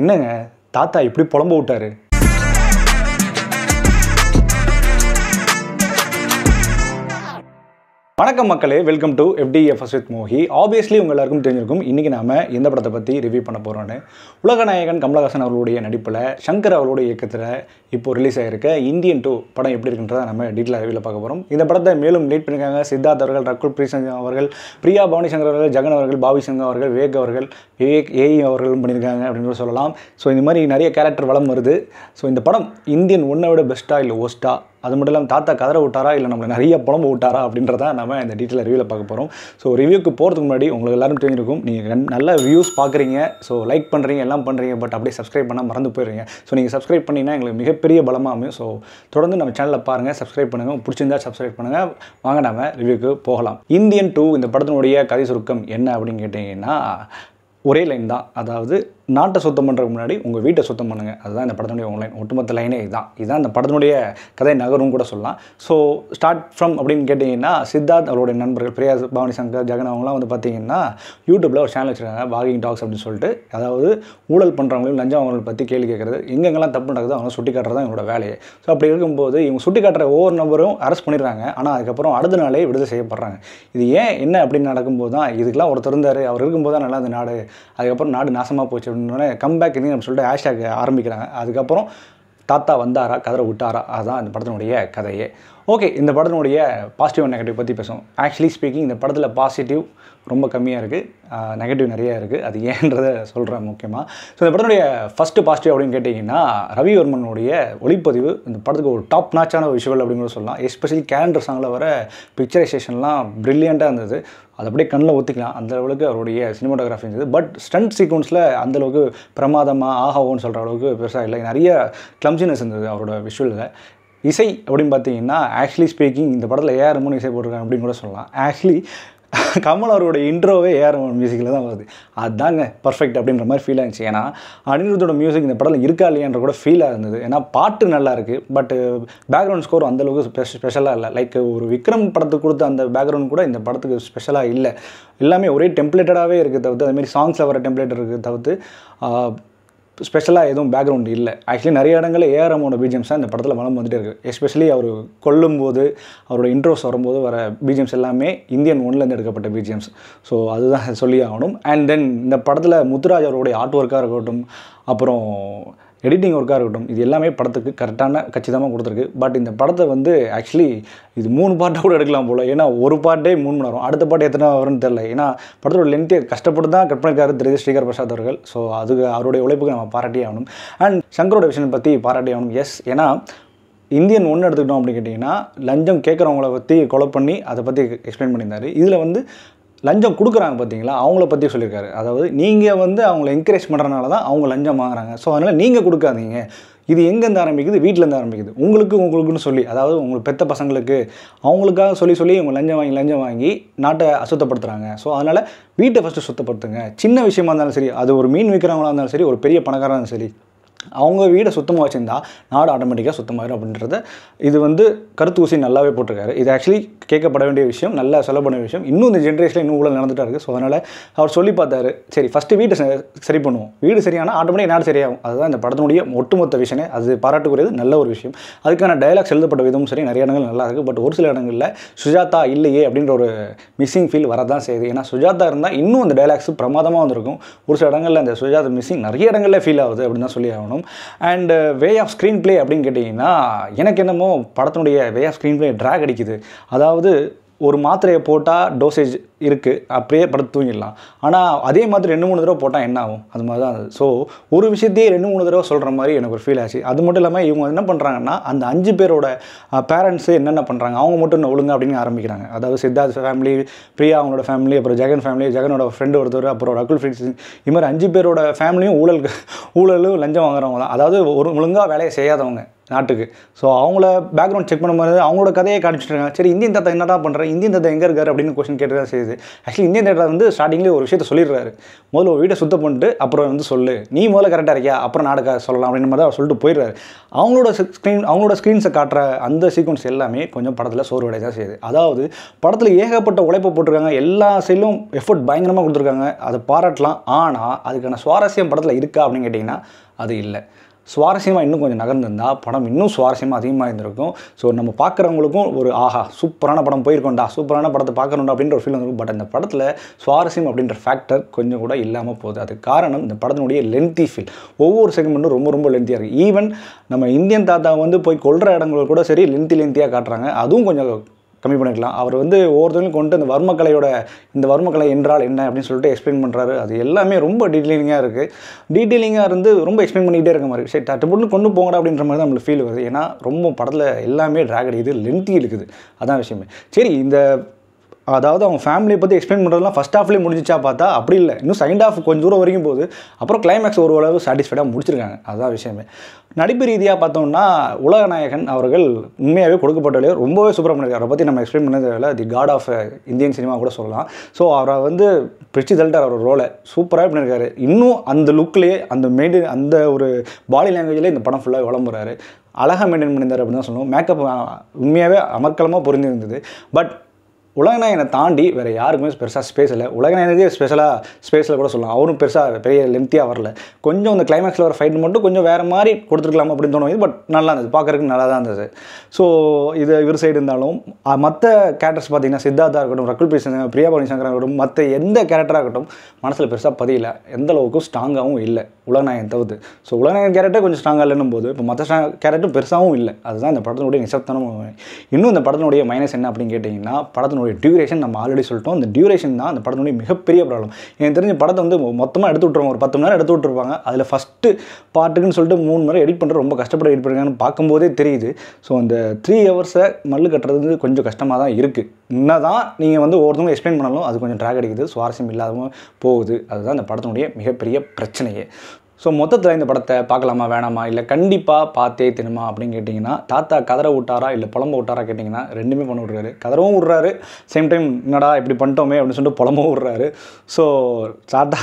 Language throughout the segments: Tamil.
என்னங்க தாத்தா இப்படி புலம்ப விட்டாரு வணக்கம் மக்களே welcome to FDFS with Mogi obviously உங்கள் எல்லாருக்கும் தெரிஞ்சிருக்கும் இன்றைக்கி நாம் எந்த படத்தை பற்றி ரிவ்யூ பண்ண போகிறோன்னு உலகநாயகன் கமலஹாசன் அவர்களுடைய நடிப்பில் சங்கர் அவர்களுடைய இயக்கத்தில் இப்போது ரிலீஸ் ஆகிருக்க இந்தியன் டூ படம் எப்படி இருக்குன்றதை நம்ம டீட்டெயிலாக ரிவியூவில் பார்க்க போகிறோம் இந்த படத்தை மேலும் லீட் பண்ணியிருக்காங்க சித்தார்த் அவர்கள் ரகுல் பிரீசன் அவர்கள் பிரியா பவானிசங்கர் அவர்கள் ஜெகன் அவர்கள் சங்கர் அவர்கள் விவேக் அவர்கள் விவேக் ஏஇ e அவர்களும் பண்ணியிருக்காங்க அப்படின்னு சொல்லலாம் ஸோ இந்த மாதிரி நிறைய கேரக்டர் வளம் வருது ஸோ இந்த படம் இந்தியன் ஒன்றை விட பெஸ்ட்டாக இல்லை ஒஸ்ட்டாக அது மட்டும் இல்லாமல் தாத்தா கதரை விட்டாரா இல்லை நம்மளை நிறைய புலம்பு விட்டாரா அப்படின்றத நம்ம இந்த டீட்டெயில் ரிவியூவில் பார்க்க போகிறோம் ஸோ ரிவ்யூக்கு போகிறதுக்கு முன்னாடி உங்களுக்கு எல்லாரும் தெரிஞ்சிருக்கும் நீங்கள் நல்ல வியூஸ் பார்க்குறீங்க ஸோ லைக் பண்ணுறீங்க எல்லாம் பண்ணுறீங்க பட் அப்படியே சப்ஸ்கிரைப் பண்ணால் மறந்து போயிடுறீங்க ஸோ நீங்கள் சப்ஸ்கிரைப் பண்ணிங்கன்னா எங்களுக்கு மிகப்பெரிய பலமாக அமையும் ஸோ தொடர்ந்து நம்ம சேனலில் பாருங்கள் சப்ஸ்கிரைப் பண்ணுங்கள் பிடிச்சிருந்தா சப்ஸ்கிரைப் பண்ணுங்கள் வாங்க நம்ம ரிவ்யூக்கு போகலாம் இந்தியன் டூ இந்த படத்தினுடைய கதை சுருக்கம் என்ன அப்படின்னு கேட்டிங்கன்னா ஒரே லைன் தான் அதாவது நாட்டை சுத்தம் பண்ணுறதுக்கு முன்னாடி உங்கள் வீட்டை சுத்தம் பண்ணுங்கள் அதுதான் இந்த படத்தினுடைய ஒன்லைன் ஒட்டுமொத்த லைனே இதுதான் இதுதான் இந்த படத்தினுடைய கதை நகரும் கூட சொல்லலாம் ஸோ ஸ்டார்ட் ஃப்ரம் அப்படின்னு கேட்டிங்கன்னா சித்தார்த் அவருடைய நண்பர்கள் பிரியா பவானி சங்கர் ஜெகன் அவங்களாம் வந்து பார்த்தீங்கன்னா யூடியூப்பில் ஒரு சேனல் வச்சுருக்காங்க வாகிங் டாக்ஸ் அப்படின்னு சொல்லிட்டு அதாவது ஊழல் பண்ணுறவங்களையும் லஞ்சம் அவங்களை பற்றி கேள்வி கேட்குறது எங்கெங்கெல்லாம் தப்பு நடக்குது அவங்க சுட்டி காட்டுறது தான் எங்களோட வேலையை ஸோ அப்படி இருக்கும்போது இவங்க சுட்டி காட்டுற ஒவ்வொரு நம்பரும் அரெஸ்ட் பண்ணிடுறாங்க ஆனால் அதுக்கப்புறம் அடுத்த நாளே விடுதலை செய்யப்படுறாங்க இது ஏன் என்ன அப்படின்னு நடக்கும்போது தான் இதுக்கெல்லாம் ஒருத்தர் இருந்தார் அவர் இருக்கும்போது தான் நல்லா அந்த நாடு அதுக்கப்புறம் நாடு நாசமாக போச்சு அப்படின்னோடனே கம்பேக் நம்ம சொல்லிட்டு ஹேஷ்டாக் ஆரம்பிக்கிறாங்க அதுக்கப்புறம் தாத்தா வந்தாரா கதரை விட்டாரா அதுதான் அந்த படத்தினுடைய கதையே ஓகே இந்த படத்தினுடைய பாசிட்டிவ் அண்ட் நெகட்டிவ் பற்றி பேசுவோம் ஆக்சுவலி ஸ்பீக்கிங் இந்த படத்தில் பாசிட்டிவ் ரொம்ப கம்மியாக இருக்குது நெகட்டிவ் நிறையா இருக்குது அது ஏன்றத சொல்கிறேன் முக்கியமாக ஸோ இந்த படத்துடைய ஃபஸ்ட்டு பாசிட்டிவ் அப்படின்னு கேட்டிங்கன்னா ரவிவர்மனுடைய ஒளிப்பதிவு இந்த படத்துக்கு ஒரு டாப் நாச்சான விஷுவல் அப்படிங்கிறத சொல்லலாம் எஸ்பெஷலி கேலண்டர் சாங்கில் வர பிக்சரைசேஷன்லாம் ப்ரில்லியண்ட்டாக இருந்தது அது அப்படியே கண்ணில் ஒத்துக்கலாம் அந்த அளவுக்கு அவருடைய சினிமாட்டோகிராஃபி இருந்தது பட் ஸ்டண்ட் சீக்வன்ஸில் அந்தளவுக்கு பிரமாதமாக ஆகாவோன்னு சொல்கிற அளவுக்கு பெருசாக இல்லை நிறைய கிளம்சினஸ் இருந்தது அவரோட விஷுவலில் இசை அப்படின்னு பார்த்தீங்கன்னா ஆக்சுவலி ஸ்பீக்கிங் இந்த படத்தில் ஏஆர் மூணு இசை போட்டிருக்காங்க அப்படின்னு கூட சொல்லலாம் ஆக்சுவலி கமல் அவருடைய இன்ட்ரோவே ஏஆர் ரமன் மியூசிக்கில் தான் வருது அதுதாங்க பர்ஃபெக்ட் அப்படின்ற மாதிரி ஃபீல் ஆயிடுச்சு ஏன்னா அனிருத்தோட மியூசிக் இந்த படத்தில் இருக்கா இல்லையான்ற கூட ஃபீலாக இருந்தது ஏன்னா பாட்டு நல்லா இருக்குது பட் பேக்ரவுண்ட் ஸ்கோர் அந்தளவுக்கு ஸ்பெஷலாக இல்லை லைக் ஒரு விக்ரம் படத்துக்கு கொடுத்த அந்த பேக்ரவுண்ட் கூட இந்த படத்துக்கு ஸ்பெஷலாக இல்லை எல்லாமே ஒரே டெம்ப்ளேட்டடாகவே இருக்குது தவிர்த்து அதுமாரி சாங்ஸில் வர டெம்ப்ளேட் இருக்குது தவிர்த்து ஸ்பெஷலாக எதுவும் பேக்ரவுண்ட் இல்லை ஆக்சுவலி நிறைய இடங்களில் ஏஆர் ரமோட பிஜிஎம்ஸ் தான் இந்த படத்தில் வளம் வந்துட்டு இருக்குது எஸ்பெஷலி அவர் கொல்லும் போது அவரோட இன்ட்ரோஸ் வரும்போது வர பிஜிஎம்ஸ் எல்லாமே இந்தியன் ஒன்லேருந்து எடுக்கப்பட்ட பிஜிஎம்ஸ் ஸோ அதுதான் சொல்லி ஆகணும் அண்ட் தென் இந்த படத்தில் முத்துராஜ் அவருடைய ஆர்ட் ஒர்க்காக இருக்கட்டும் அப்புறம் எடிட்டிங் ஒர்க்காக இருக்கட்டும் இது எல்லாமே படத்துக்கு கரெக்டான கச்சிதமாக கொடுத்துருக்கு பட் இந்த படத்தை வந்து ஆக்சுவலி இது மூணு பார்ட்டாக கூட எடுக்கலாம் போல் ஏன்னா ஒரு பார்ட்டே மூணு மணி நேரம் அடுத்த பாட்டு எத்தனை வரும்னு தெரில ஏன்னா படத்தோட லென்த்தே கஷ்டப்பட்டு தான் கட் பண்ணியிருக்காரு திரு ஸ்ரீகர் பிரசாத் அவர்கள் ஸோ அதுக்கு அவருடைய உழைப்புக்கு நம்ம பாராட்டி ஆகணும் அண்ட் சங்கரோட விஷயம் பற்றி பாராட்டி ஆகணும் எஸ் ஏன்னா இந்தியன் ஒன்று எடுத்துக்கிட்டோம் அப்படின்னு கேட்டிங்கன்னா லஞ்சம் கேட்குறவங்கள பற்றி கொலை பண்ணி அதை பற்றி எக்ஸ்பிளைன் பண்ணியிருந்தார் இதில் வந்து லஞ்சம் கொடுக்குறாங்க பார்த்தீங்களா அவங்கள பற்றி சொல்லியிருக்காரு அதாவது நீங்கள் வந்து அவங்கள என்கரேஜ் பண்ணுறனால தான் அவங்க லஞ்சம் வாங்குறாங்க ஸோ அதனால் நீங்கள் கொடுக்காதீங்க இது எங்கேருந்து ஆரம்பிக்குது வீட்டிலேருந்து ஆரம்பிக்குது உங்களுக்கு உங்களுக்குன்னு சொல்லி அதாவது உங்களுக்கு பெத்த பசங்களுக்கு அவங்களுக்காக சொல்லி சொல்லி இவங்க லஞ்சம் வாங்கி லஞ்சம் வாங்கி நாட்டை அசுத்தப்படுத்துகிறாங்க ஸோ அதனால் வீட்டை ஃபஸ்ட்டு சுத்தப்படுத்துங்க சின்ன விஷயமா இருந்தாலும் சரி அது ஒரு மீன் விற்கிறவங்களாக இருந்தாலும் சரி ஒரு பெரிய பணக்காராக இருந்தாலும் சரி அவங்க வீடை சுத்தமாக வச்சுருந்தா நாடு ஆட்டோமேட்டிக்காக சுத்தமாகிடும் அப்படின்றத இது வந்து கருத்தூசி நல்லாவே போட்டிருக்காரு இது ஆக்சுவலி கேட்கப்பட வேண்டிய விஷயம் நல்லா சொல்லப்பட விஷயம் இன்னும் இந்த ஜென்ரேஷனில் இன்னும் ஊழல் நடந்துகிட்டா இருக்குது ஸோ அதனால் அவர் சொல்லி பார்த்தாரு சரி ஃபஸ்ட்டு வீட்டை சரி பண்ணுவோம் வீடு சரியானால் ஆட்டோமேட்டிக் நாடு சரியாகும் அதுதான் இந்த படத்தினுடைய ஒட்டுமொத்த விஷயமே அது பாராட்டுக்குரியது நல்ல ஒரு விஷயம் அதுக்கான டைலாக்ஸ் எழுதப்பட்ட விதமும் சரி நிறைய இடங்கள் நல்லா இருக்குது பட் ஒரு சில இடங்களில் சுஜாதா இல்லையே அப்படின்ற ஒரு மிஸ்ஸிங் ஃபீல் வரதான் செய்யுது ஏன்னா சுஜாதா இருந்தால் இன்னும் அந்த டைலாக்ஸ் பிரமாதமாக வந்திருக்கும் ஒரு சில இடங்களில் அந்த சுஜாதா மிஸ்ஸிங் நிறைய இடங்களில் ஃபீல் ஆகுது அப்படின்னு தான் சொல்லி ஆகணும் பண்ணணும் and way of screenplay அப்படின்னு கேட்டிங்கன்னா எனக்கு என்னமோ படத்தினுடைய way of screenplay track அடிக்குது அதாவது ஒரு மாத்திரையை போட்டால் டோசேஜ் இருக்குது அப்படியே படுத்து தூங்கிடலாம் ஆனால் அதே மாதிரி ரெண்டு மூணு தடவை போட்டால் என்ன ஆகும் அது மாதிரி தான் ஸோ ஒரு விஷயத்தையே ரெண்டு மூணு தடவை சொல்கிற மாதிரி எனக்கு ஒரு ஃபீல் ஆச்சு அது மட்டும் இல்லாமல் இவங்க என்ன பண்ணுறாங்கன்னா அந்த அஞ்சு பேரோட பேரண்ட்ஸு என்னென்ன பண்ணுறாங்க அவங்க மட்டும் இன்னும் ஒழுங்கு அப்படின்னு ஆரம்பிக்கிறாங்க அதாவது சித்தார்த் ஃபேமிலி பிரியா அவங்களோட ஃபேமிலி அப்புறம் ஜெகன் ஃபேமிலி ஜெகனோட ஃப்ரெண்டு ஒருத்தர் அப்புறம் அக்குள் ஃப்ரெண்ட்ஸ் இது மாதிரி அஞ்சு பேரோட ஃபேமிலியும் ஊழல் ஊழலும் லஞ்சம் வாங்குறவங்க தான் அதாவது ஒரு ஒழுங்காக வேலையை செய்யாதவங்க நாட்டுக்கு ஸோ அவங்கள பேக்ரவுண்ட் செக் பண்ணும்போது அவங்களோட கதையை காமிச்சிட்டாங்க சரி இந்தியன் தாத்தா என்னடா பண்ணுறேன் இந்தியன் தாத்தா எங்கே இருக்காரு அப்படின்னு கொஸ்டின் கேட்டு தான் செய்யுது ஆக்சுவலி இந்தியன் தாத்தா வந்து ஸ்டார்டிங்லேயே ஒரு விஷயத்தை சொல்லிடுறாரு முதல்ல ஒரு வீட்டை சுத்தம் பண்ணிட்டு அப்புறம் வந்து சொல்லு நீ முதல்ல கரெக்டாக இருக்கியா அப்புறம் நாடக சொல்லலாம் அப்படின்னு மாதிரி அவர் சொல்லிட்டு போயிடுறாரு அவங்களோட ஸ்க்ரீன் அவங்களோட ஸ்க்ரீன்ஸை காட்டுற அந்த சீக்வன்ஸ் எல்லாமே கொஞ்சம் படத்தில் சோர்வடை தான் செய்யுது அதாவது படத்தில் ஏகப்பட்ட உழைப்பு போட்டிருக்காங்க எல்லா செயலும் எஃபர்ட் பயங்கரமாக கொடுத்துருக்காங்க அதை பாராட்டலாம் ஆனால் அதுக்கான சுவாரஸ்யம் படத்தில் இருக்கா அப்படின்னு கேட்டிங்கன்னா அது இல்லை சுவாரஸ்யமாக இன்னும் கொஞ்சம் நகர்ந்துருந்தால் படம் இன்னும் சுவாரஸ்யமாக அதிகமாக இருந்திருக்கும் ஸோ நம்ம பார்க்குறவங்களுக்கும் ஒரு ஆஹா சூப்பரான படம் போயிருக்கோண்டா சூப்பரான படத்தை பார்க்கணுண்டா அப்படின்ற ஒரு ஃபீல் வந்துருக்கும் பட் அந்த படத்தில் சுவாரஸ்யம் அப்படின்ற ஃபேக்டர் கொஞ்சம் கூட இல்லாமல் போகுது அதுக்கு காரணம் இந்த படத்தினுடைய லென்த்தி ஃபீல் ஒவ்வொரு செகமெண்ட்டும் ரொம்ப ரொம்ப லென்த்தியாக இருக்குது ஈவன் நம்ம இந்தியன் தாத்தா வந்து போய் கொள்கிற இடங்கள் கூட சரி லென்த்தி லென்த்தியாக காட்டுறாங்க அதுவும் கொஞ்சம் கம்மி பண்ணிக்கலாம் அவர் வந்து ஒவ்வொருத்தவங்களும் கொண்டு இந்த வர்மக்கலையோட இந்த வர்மக்கலை என்றால் என்ன அப்படின்னு சொல்லிட்டு எக்ஸ்பிளைன் பண்ணுறாரு அது எல்லாமே ரொம்ப டீட்டெயிலிங்காக இருக்குது டீட்டெயிலிங்காக இருந்து ரொம்ப எக்ஸ்பிளைன் பண்ணிக்கிட்டே இருக்க மாதிரி சரி தட்டு பொண்ணு கொண்டு போங்கடா அப்படின்ற மாதிரி தான் நம்மளுக்கு ஃபீல் வருது ஏன்னா ரொம்ப படத்தில் எல்லாமே ட்ராக் அடிக்குது லென்த்தி இருக்குது அதான் விஷயமே சரி இந்த அதாவது அவங்க ஃபேமிலியை பற்றி எக்ஸ்பிளைன் பண்ணுறதுலாம் ஃபஸ்ட் ஹாஃப்லேயே முடிஞ்சிச்சா பார்த்தா அப்படி இல்லை இன்னும் செகண்ட் ஆஃப் கொஞ்சம் தூரம் வரைக்கும் போது அப்புறம் கிளைமேக்ஸ் ஓரளவு சாட்டிஸ்ஃபைடாக முடிச்சிருக்காங்க அதுதான் விஷயமே நடிப்பு ரீதியாக பார்த்தோம்னா உலகநாயகன் அவர்கள் உண்மையாகவே கொடுக்கப்பட்டாலே ரொம்பவே சூப்பராக பண்ணியிருக்காரு அவரை பற்றி நம்ம எக்ஸ்பிளைன் இல்லை the god of Indian cinema கூட சொல்லலாம் ஸோ அவரை வந்து பிரிச்சு தல்ட்டார் அவர் ரோலை சூப்பராக பண்ணியிருக்காரு இன்னும் அந்த லுக்லேயே அந்த மெயின் அந்த ஒரு பாடி லாங்குவேஜ்லேயே இந்த படம் ஃபுல்லாக விளம்புறாரு அழகாக மெயின்டைன் பண்ணியிருந்தார் அப்படின்னு தான் சொல்லணும் மேக்கப் உண்மையாகவே அமர்க்கலமாக பொருந்திருந்தது பட் உலகநாயனை தாண்டி வேறு யாருக்குமே பெருசாக ஸ்பேஸ் இல்லை உலகநாயனுக்கே ஸ்பெஷலாக ஸ்பேஸில் கூட சொல்லலாம் அவரும் பெருசாக பெரிய லென்த்தியாக வரல கொஞ்சம் அந்த கிளைமேக்ஸில் வர ஃபைட் மட்டும் கொஞ்சம் வேறு மாதிரி கொடுத்துருக்கலாம் அப்படின்னு தோணுது பட் நல்லா இருந்தது பார்க்குறதுக்கு நல்லா தான் இருந்தது ஸோ இது இவர் சைடு இருந்தாலும் மற்ற கேரக்டர்ஸ் பார்த்தீங்கன்னா சித்தார்த்தா இருக்கட்டும் ரகுல் பிரியா பிரியாபவனி சங்கரா இருக்கட்டும் மற்ற எந்த கேரக்டராக இருக்கட்டும் மனசில் பெருசாக பதியல எந்த அளவுக்கு ஸ்ட்ராங்காகவும் இல்லை உலகநாயன் தவிர்த்து ஸோ உலகநாயகன் கேரக்டர் கொஞ்சம் ஸ்ட்ராங்காக இல்லைன்னும் போது இப்போ மற்ற கேரக்டரும் பெருசாகவும் இல்லை அதுதான் இந்த படத்தினுடைய நிசப்தனமும் இன்னும் இந்த படத்தினுடைய மைனஸ் என்ன அப்படின்னு கேட்டிங்கன்னா படத்தினுடைய படத்தினுடைய டியூரேஷன் நம்ம ஆல்ரெடி சொல்லிட்டோம் அந்த டியூரேஷன் தான் அந்த படத்தினுடைய மிகப்பெரிய ப்ராப்ளம் எனக்கு தெரிஞ்ச படத்தை வந்து மொத்தமாக எடுத்து விட்ருவாங்க ஒரு பத்து மணி நேரம் எடுத்து விட்ருப்பாங்க அதில் ஃபஸ்ட்டு பாட்டுக்குன்னு சொல்லிட்டு மூணு மணி எடிட் பண்ணுற ரொம்ப கஷ்டப்பட எடிட் பண்ணுறாங்கன்னு பார்க்கும்போதே தெரியுது ஸோ அந்த த்ரீ ஹவர்ஸை மல்லு கட்டுறது கொஞ்சம் கஷ்டமாக தான் இருக்குது என்ன தான் நீங்கள் வந்து ஒவ்வொருத்தவங்க எக்ஸ்பிளைன் பண்ணாலும் அது கொஞ்சம் ட்ராக் அடிக்குது சுவாரஸ்யம் இல்லாதவும் போகுது அதுதான் அந்த படத்தினுடைய மிகப்பெரிய பிரச்சனையே ஸோ மொத்தத்தில் இந்த படத்தை பார்க்கலாமா வேணாமா இல்லை கண்டிப்பாக பார்த்தே தினமா அப்படின்னு கேட்டிங்கன்னா தாத்தா கதரை விட்டாரா இல்லை புலம்ப விட்டாரா கேட்டிங்கன்னா ரெண்டுமே பண்ண விட்றாரு கதரவும் விட்றாரு சேம் டைம் என்னடா இப்படி பண்ணிட்டோமே அப்படின்னு சொல்லிட்டு புலம்பவும் விட்றாரு ஸோ தாத்தா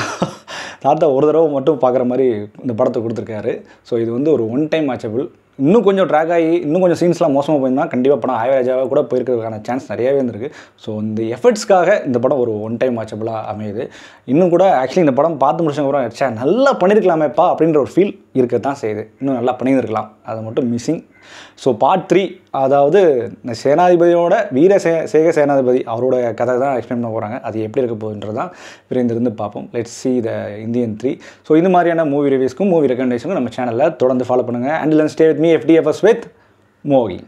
தாத்தா ஒரு தடவை மட்டும் பார்க்குற மாதிரி இந்த படத்தை கொடுத்துருக்காரு ஸோ இது வந்து ஒரு ஒன் டைம் வாட்சபிள் இன்னும் கொஞ்சம் ட்ராக் ஆகி இன்னும் கொஞ்சம் சீன்ஸ்லாம் மோசமாக போயிருந்தால் கண்டிப்பாக படம் ஆயராஜாவாக கூட போயிருக்கிறதுக்கான சான்ஸ் நிறையாவே இருந்திருக்கு ஸோ இந்த எஃபர்ட்ஸ்க்காக இந்த படம் ஒரு ஒன் டைம் வாட்சபிளாக அமையுது இன்னும் கூட ஆக்சுவலி இந்த படம் பார்த்து முடிச்சவங்க அப்புறம் நல்லா பண்ணியிருக்கலாமேப்பா அப்படின்ற ஒரு ஃபீல் இருக்க தான் செய்யுது இன்னும் நல்லா பண்ணியிருக்கலாம் அது மட்டும் மிஸ்ஸிங் ஸோ பார்ட் த்ரீ அதாவது சேனாதிபதியோட வீர சே சேக சேனாதிபதி அவரோட கதை தான் எக்ஸ்பிளைன் பண்ண போகிறாங்க அது எப்படி இருக்க போகுதுன்றது தான் விரைந்திருந்து பார்ப்போம் let's see the Indian three so இந்த மாதிரியான மூவி ரிவியூஸ்க்கும் மூவி ரெக்கமெண்டேஷனுக்கும் நம்ம சேனலில் தொடர்ந்து ஃபாலோ பண்ணுங்கள் அண்ட் லன் stay with me FDFS with மோகி